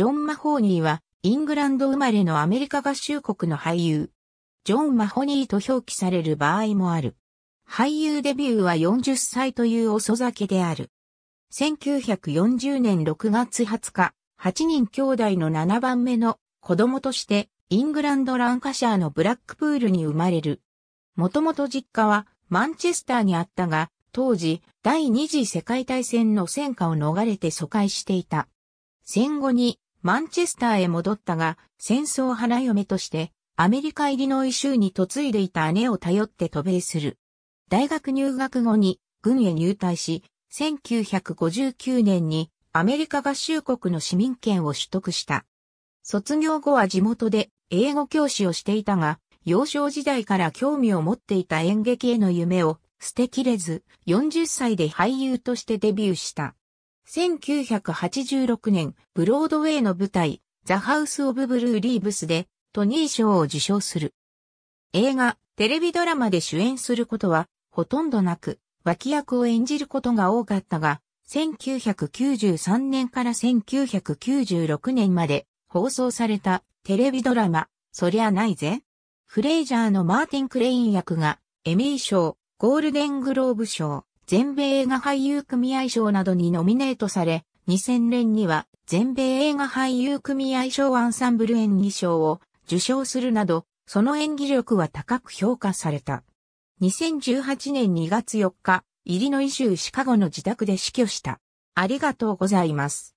ジョン・マホーニーは、イングランド生まれのアメリカ合衆国の俳優。ジョン・マホニーと表記される場合もある。俳優デビューは40歳という遅咲きである。1940年6月20日、8人兄弟の7番目の子供として、イングランドランカシャーのブラックプールに生まれる。もともと実家はマンチェスターにあったが、当時第二次世界大戦の戦火を逃れて疎開していた。戦後にマンチェスターへ戻ったが、戦争花嫁として、アメリカイリノイ州に嫁いでいた姉を頼って渡米する。大学入学後に軍へ入隊し、1959年にアメリカ合衆国の市民権を取得した。卒業後は地元で英語教師をしていたが、幼少時代から興味を持っていた演劇への夢を捨てきれず、40歳で俳優としてデビューした。1986年、ブロードウェイの舞台、ザ・ハウス・オブ・ブルー・リーブスで、トニー賞を受賞する。映画、テレビドラマで主演することは、ほとんどなく、脇役を演じることが多かったが、1993年から1996年まで放送されたテレビドラマ、そりゃないぜ。フレイジャーのマーティン・クレイン役が、エミー賞、ゴールデングローブ賞、全米映画俳優組合賞などにノミネートされ、2000年には全米映画俳優組合賞アンサンブル演技賞を受賞するなど、その演技力は高く評価された。2018年2月4日、イリノイ州シカゴの自宅で死去した。ありがとうございます。